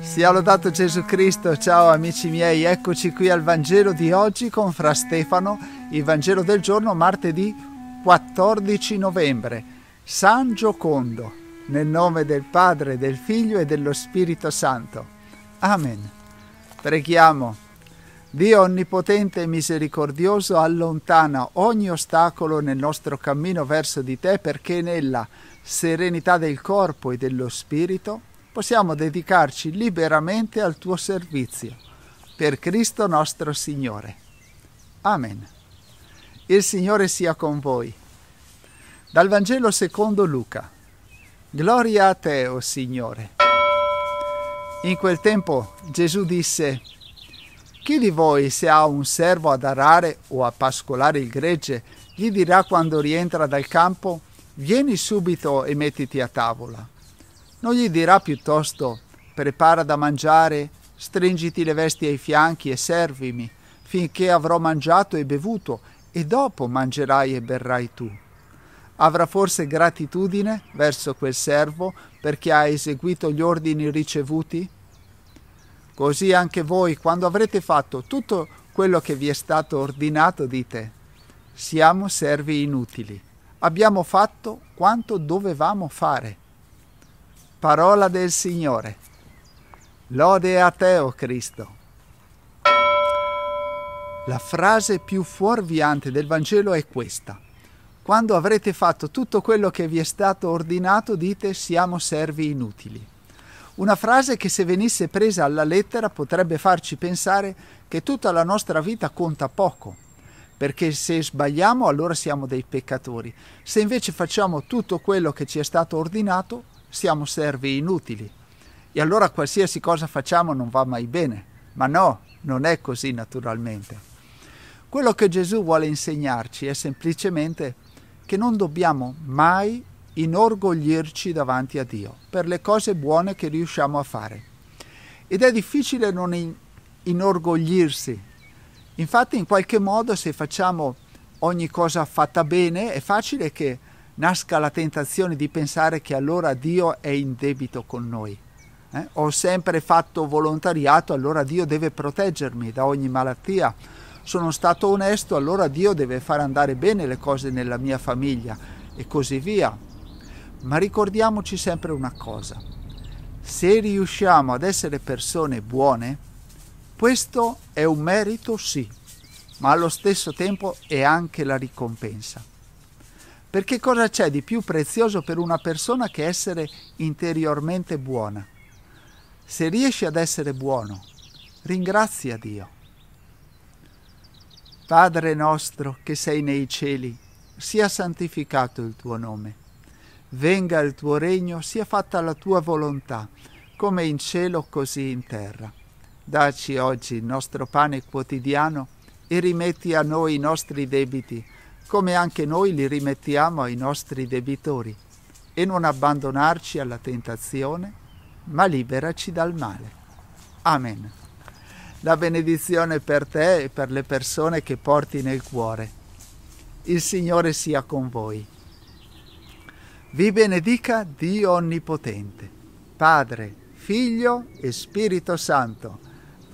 Sia lodato Gesù Cristo, ciao amici miei, eccoci qui al Vangelo di oggi con Fra Stefano, il Vangelo del giorno martedì 14 novembre. San Giocondo, nel nome del Padre, del Figlio e dello Spirito Santo. Amen. Preghiamo. Dio onnipotente e misericordioso, allontana ogni ostacolo nel nostro cammino verso di te perché nella serenità del corpo e dello spirito possiamo dedicarci liberamente al tuo servizio. Per Cristo nostro Signore. Amen. Il Signore sia con voi. Dal Vangelo secondo Luca. Gloria a te, o oh Signore. In quel tempo Gesù disse, Chi di voi se ha un servo ad arare o a pascolare il gregge, gli dirà quando rientra dal campo, vieni subito e mettiti a tavola non gli dirà piuttosto prepara da mangiare, stringiti le vesti ai fianchi e servimi, finché avrò mangiato e bevuto, e dopo mangerai e berrai tu. Avrà forse gratitudine verso quel servo perché ha eseguito gli ordini ricevuti? Così anche voi, quando avrete fatto tutto quello che vi è stato ordinato, dite, siamo servi inutili, abbiamo fatto quanto dovevamo fare. Parola del Signore. Lode a te, o oh Cristo. La frase più fuorviante del Vangelo è questa. Quando avrete fatto tutto quello che vi è stato ordinato, dite siamo servi inutili. Una frase che se venisse presa alla lettera potrebbe farci pensare che tutta la nostra vita conta poco, perché se sbagliamo allora siamo dei peccatori, se invece facciamo tutto quello che ci è stato ordinato siamo servi inutili e allora qualsiasi cosa facciamo non va mai bene. Ma no, non è così naturalmente. Quello che Gesù vuole insegnarci è semplicemente che non dobbiamo mai inorgoglirci davanti a Dio per le cose buone che riusciamo a fare. Ed è difficile non in- inorgoglirsi. Infatti in qualche modo se facciamo ogni cosa fatta bene è facile che nasca la tentazione di pensare che allora Dio è in debito con noi. Eh? Ho sempre fatto volontariato, allora Dio deve proteggermi da ogni malattia. Sono stato onesto, allora Dio deve far andare bene le cose nella mia famiglia e così via. Ma ricordiamoci sempre una cosa. Se riusciamo ad essere persone buone, questo è un merito sì, ma allo stesso tempo è anche la ricompensa. Perché cosa c'è di più prezioso per una persona che essere interiormente buona? Se riesci ad essere buono, ringrazia Dio. Padre nostro che sei nei cieli, sia santificato il tuo nome. Venga il tuo regno, sia fatta la tua volontà, come in cielo così in terra. Daci oggi il nostro pane quotidiano e rimetti a noi i nostri debiti come anche noi li rimettiamo ai nostri debitori, e non abbandonarci alla tentazione, ma liberaci dal male. Amen. La benedizione per te e per le persone che porti nel cuore. Il Signore sia con voi. Vi benedica Dio Onnipotente, Padre, Figlio e Spirito Santo.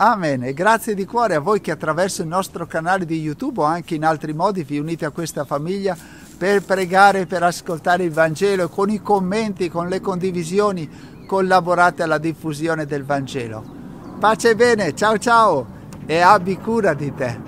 Amen e grazie di cuore a voi che attraverso il nostro canale di YouTube o anche in altri modi vi unite a questa famiglia per pregare, per ascoltare il Vangelo e con i commenti, con le condivisioni collaborate alla diffusione del Vangelo. Pace e bene, ciao ciao e abbi cura di te.